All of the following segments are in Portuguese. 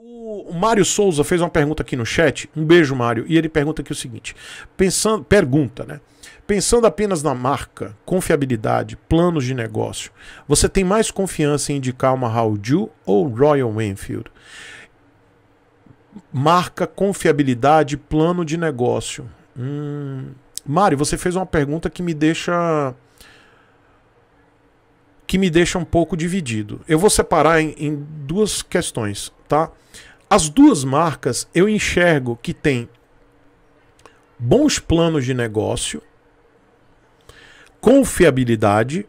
O Mário Souza fez uma pergunta aqui no chat. Um beijo, Mário. E ele pergunta aqui o seguinte: pensando, pergunta, né? Pensando apenas na marca, confiabilidade, planos de negócio, você tem mais confiança em indicar uma Howdew ou Royal Enfield? Marca, confiabilidade, plano de negócio. Hum... Mário, você fez uma pergunta que me deixa que me deixa um pouco dividido. Eu vou separar em, em duas questões, tá? As duas marcas eu enxergo que tem bons planos de negócio, confiabilidade.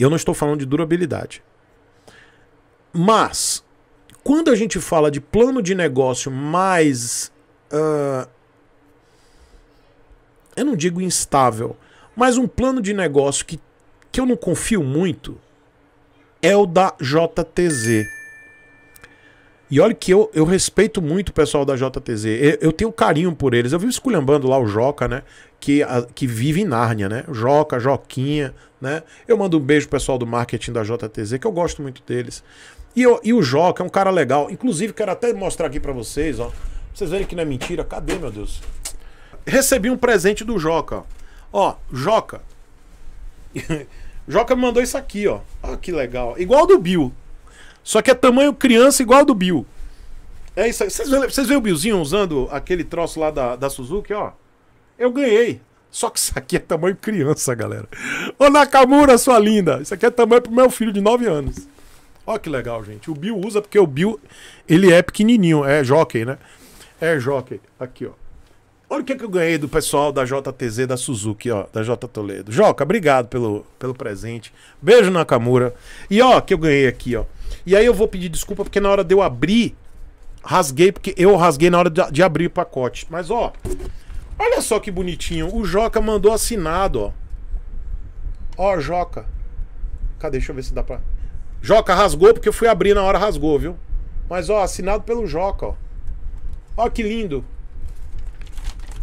Eu não estou falando de durabilidade. Mas, quando a gente fala de plano de negócio mais. Uh, eu não digo instável, mas um plano de negócio que que eu não confio muito é o da JTZ. E olha que eu, eu respeito muito o pessoal da JTZ. Eu, eu tenho carinho por eles. Eu vivo esculhambando lá o Joca, né? Que, a, que vive em Nárnia, né? Joca, Joquinha, né? Eu mando um beijo pro pessoal do marketing da JTZ, que eu gosto muito deles. E, eu, e o Joca é um cara legal. Inclusive, quero até mostrar aqui para vocês, ó. Pra vocês verem que não é mentira. Cadê, meu Deus? Recebi um presente do Joca. Ó, Joca. Joca me mandou isso aqui, ó. Ah, que legal. Igual do Bill. Só que é tamanho criança igual do Bill. É isso aí. Vocês veem, vocês veem o Billzinho usando aquele troço lá da, da Suzuki, ó? Eu ganhei. Só que isso aqui é tamanho criança, galera. Ô Nakamura, sua linda. Isso aqui é tamanho pro meu filho de 9 anos. Olha que legal, gente. O Bill usa porque o Bill, ele é pequenininho. É jockey, né? É jockey. Aqui, ó. Olha o que, é que eu ganhei do pessoal da JTZ da Suzuki, ó, da J Toledo. Joca, obrigado pelo, pelo presente. Beijo Nakamura. E ó, que eu ganhei aqui, ó. E aí eu vou pedir desculpa porque na hora de eu abrir, rasguei, porque eu rasguei na hora de, de abrir o pacote. Mas ó, olha só que bonitinho. O Joca mandou assinado, ó. Ó, Joca. Cadê? Deixa eu ver se dá pra. Joca rasgou porque eu fui abrir na hora rasgou, viu? Mas ó, assinado pelo Joca, ó. Ó que lindo.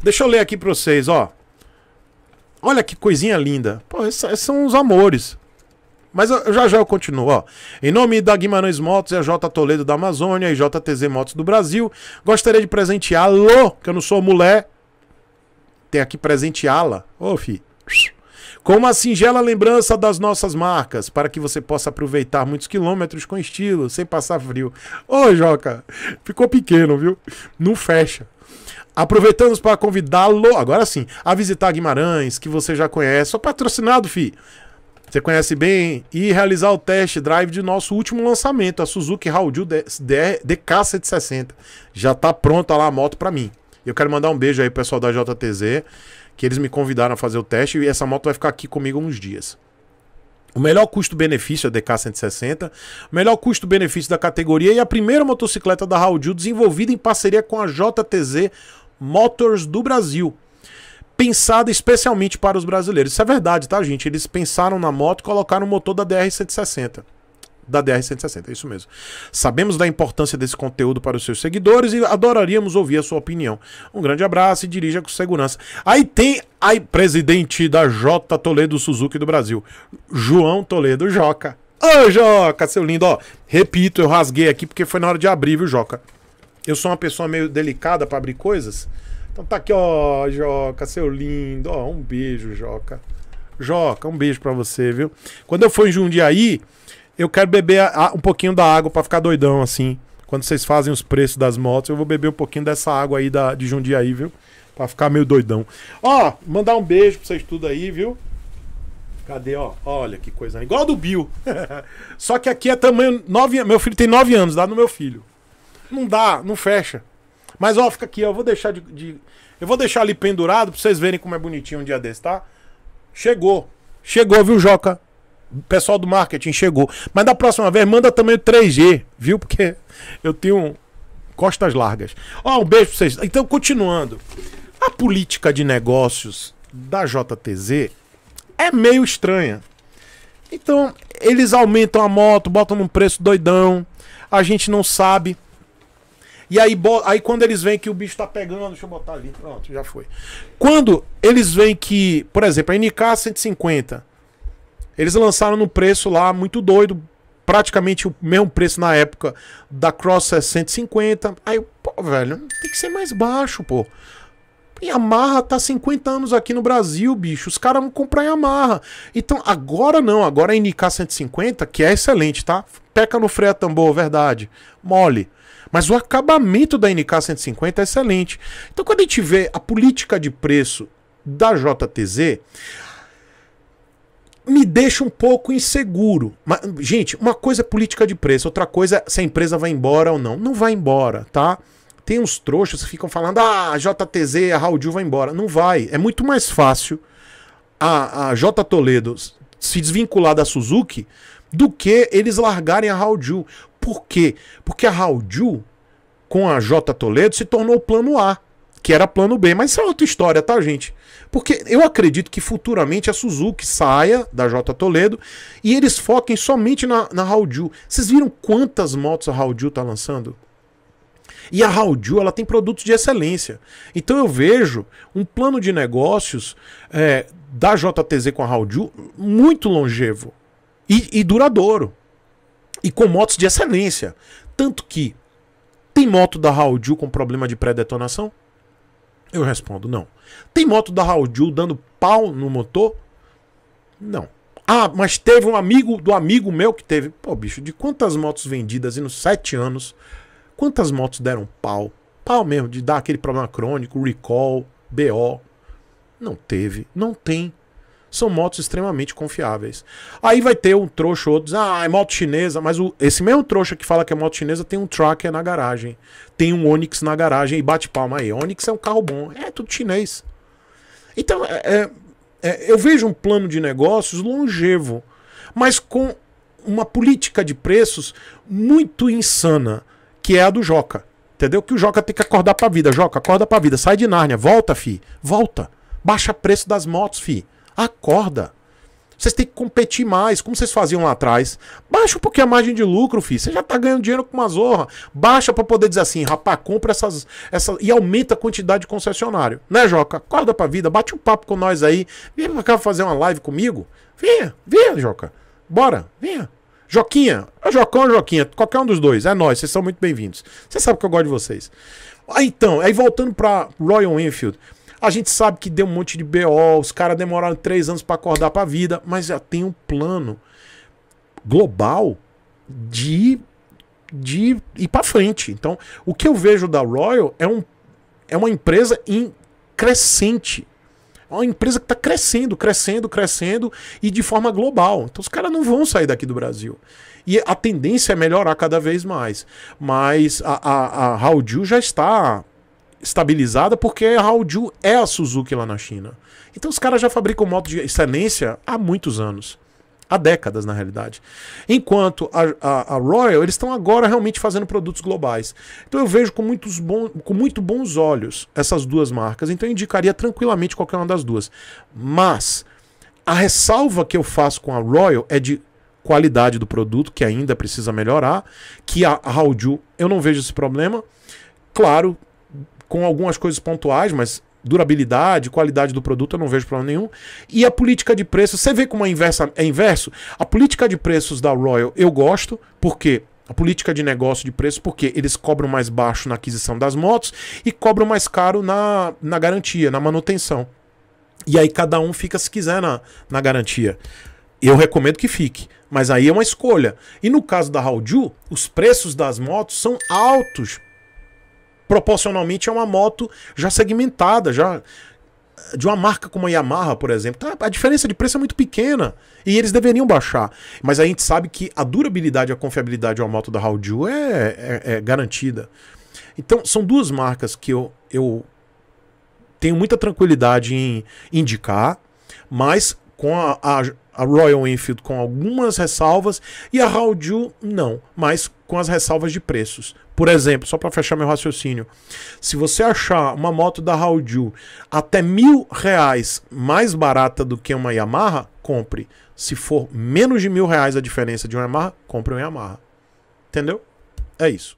Deixa eu ler aqui para vocês, ó. Olha que coisinha linda. Pô, esses são os amores. Mas eu, já já eu continuo, ó. Em nome da Guimarães Motos e a J Toledo da Amazônia e JTZ Motos do Brasil, gostaria de presenteá-lo, que eu não sou mulher. Tem aqui presenteá-la. Ô, oh, fi com uma singela lembrança das nossas marcas, para que você possa aproveitar muitos quilômetros com estilo, sem passar frio. Ô, Joca, ficou pequeno, viu? Não fecha. Aproveitamos para convidá-lo, agora sim, a visitar Guimarães, que você já conhece. Só patrocinado, fi. Você conhece bem e realizar o test drive de nosso último lançamento, a Suzuki Haudio DK760. Já está pronta lá a moto para mim eu quero mandar um beijo aí pro pessoal da JTZ, que eles me convidaram a fazer o teste e essa moto vai ficar aqui comigo uns dias. O melhor custo-benefício é a DK160, o melhor custo-benefício da categoria e a primeira motocicleta da Raul desenvolvida em parceria com a JTZ Motors do Brasil pensada especialmente para os brasileiros. Isso é verdade, tá, gente? Eles pensaram na moto e colocaram o motor da DR-160 da DR-160, é isso mesmo. Sabemos da importância desse conteúdo para os seus seguidores e adoraríamos ouvir a sua opinião. Um grande abraço e dirija com segurança. Aí tem aí presidente da J Toledo Suzuki do Brasil, João Toledo Joca. Ô, Joca, seu lindo, ó. Repito, eu rasguei aqui porque foi na hora de abrir, viu, Joca? Eu sou uma pessoa meio delicada para abrir coisas. Então tá aqui, ó, Joca, seu lindo. Ó, um beijo, Joca. Joca, um beijo para você, viu? Quando eu fui em Jundiaí, eu quero beber a, a, um pouquinho da água para ficar doidão, assim. Quando vocês fazem os preços das motos, eu vou beber um pouquinho dessa água aí da, de Jundiaí, viu? Pra ficar meio doidão. Ó, mandar um beijo pra vocês tudo aí, viu? Cadê, ó? Olha que coisa. Né? Igual do Bill. Só que aqui é tamanho. Nove, meu filho tem 9 anos, dá no meu filho. Não dá, não fecha. Mas ó, fica aqui, ó. Eu vou deixar de, de, Eu vou deixar ali pendurado pra vocês verem como é bonitinho um dia desse, tá? Chegou. Chegou, viu, Joca? O pessoal do marketing chegou. Mas da próxima vez, manda também o 3G, viu? Porque eu tenho costas largas. Ó, oh, um beijo pra vocês. Então, continuando. A política de negócios da JTZ é meio estranha. Então, eles aumentam a moto, botam num preço doidão. A gente não sabe. E aí, aí quando eles veem que o bicho tá pegando, deixa eu botar ali, pronto, já foi. Quando eles veem que, por exemplo, a NK 150 eles lançaram no preço lá muito doido, praticamente o mesmo preço na época da Cross 150. Aí, pô, velho, tem que ser mais baixo, pô. Yamaha tá 50 anos aqui no Brasil, bicho. Os caras vão comprar Yamaha. Então, agora não, agora a NK 150, que é excelente, tá? Peca no freio a tambor, verdade. Mole. Mas o acabamento da NK 150 é excelente. Então, quando a gente vê a política de preço da JTZ, me deixa um pouco inseguro. Mas, gente, uma coisa é política de preço, outra coisa é se a empresa vai embora ou não. Não vai embora, tá? Tem uns trouxas que ficam falando: ah, a JTZ, a Raudil vai embora. Não vai. É muito mais fácil a, a J Toledo se desvincular da Suzuki do que eles largarem a Raudil. Por quê? Porque a Raudil, com a J Toledo, se tornou o plano A que era plano B. Mas isso é outra história, tá, gente? Porque eu acredito que futuramente a Suzuki saia da J Toledo e eles foquem somente na, na Vocês viram quantas motos a Hauju tá lançando? E a Hauju, ela tem produtos de excelência. Então eu vejo um plano de negócios é, da JTZ com a Hauju muito longevo e, e duradouro. E com motos de excelência. Tanto que tem moto da Hauju com problema de pré-detonação? Eu respondo não. Tem moto da Raul Ju dando pau no motor? Não. Ah, mas teve um amigo do amigo meu que teve. Pô, bicho, de quantas motos vendidas e nos sete anos, quantas motos deram pau? Pau mesmo, de dar aquele problema crônico, recall, BO. Não teve, não tem são motos extremamente confiáveis. Aí vai ter um trouxa ou outro, ah, é moto chinesa, mas o, esse mesmo trouxa que fala que é moto chinesa tem um tracker na garagem, tem um Onix na garagem e bate palma aí. Onix é um carro bom, é tudo chinês. Então, é, é, é, eu vejo um plano de negócios longevo, mas com uma política de preços muito insana, que é a do Joca. Entendeu? Que o Joca tem que acordar pra vida. Joca, acorda pra vida. Sai de Nárnia. Volta, fi. Volta. Baixa preço das motos, fi. Acorda. Vocês têm que competir mais, como vocês faziam lá atrás. Baixa um pouquinho a margem de lucro, filho. Você já tá ganhando dinheiro com uma zorra. Baixa para poder dizer assim, rapaz, compra essas, essas. E aumenta a quantidade de concessionário. Né, Joca? Acorda pra vida, bate um papo com nós aí. Vem pra cá fazer uma live comigo. Venha, venha, Joca. Bora, venha. Joquinha, é Jocão ou Joquinha, qualquer um dos dois, é nós, vocês são muito bem-vindos. Você sabe que eu gosto de vocês. Ah, então, aí voltando para Royal Enfield. A gente sabe que deu um monte de BO, os caras demoraram três anos para acordar para a vida, mas já tem um plano global de, de ir para frente. Então, o que eu vejo da Royal é, um, é uma empresa em crescente. É uma empresa que está crescendo, crescendo, crescendo e de forma global. Então os caras não vão sair daqui do Brasil. E a tendência é melhorar cada vez mais. Mas a, a, a Raul Gil já está estabilizada porque a Haoju é a Suzuki lá na China. Então os caras já fabricam motos de excelência há muitos anos. Há décadas, na realidade. Enquanto a, a, a Royal, eles estão agora realmente fazendo produtos globais. Então eu vejo com, muitos bom, com muito bons olhos essas duas marcas. Então eu indicaria tranquilamente qualquer uma das duas. Mas a ressalva que eu faço com a Royal é de qualidade do produto, que ainda precisa melhorar. Que a Haoju, eu não vejo esse problema. Claro, com algumas coisas pontuais, mas durabilidade, qualidade do produto, eu não vejo problema nenhum. E a política de preço, você vê como é, inversa, é inverso? A política de preços da Royal eu gosto, porque a política de negócio de preço, porque eles cobram mais baixo na aquisição das motos e cobram mais caro na, na garantia, na manutenção. E aí cada um fica se quiser na, na garantia. Eu recomendo que fique, mas aí é uma escolha. E no caso da Haoju, os preços das motos são altos proporcionalmente é uma moto já segmentada, já de uma marca como a Yamaha, por exemplo, tá, a diferença de preço é muito pequena e eles deveriam baixar. Mas a gente sabe que a durabilidade e a confiabilidade de uma moto da Haudio é, é, é, garantida. Então, são duas marcas que eu, eu tenho muita tranquilidade em indicar, mas com a, a a Royal Enfield com algumas ressalvas e a Hauju não, mas com as ressalvas de preços. Por exemplo, só para fechar meu raciocínio, se você achar uma moto da Hauju até mil reais mais barata do que uma Yamaha, compre. Se for menos de mil reais a diferença de uma Yamaha, compre uma Yamaha. Entendeu? É isso.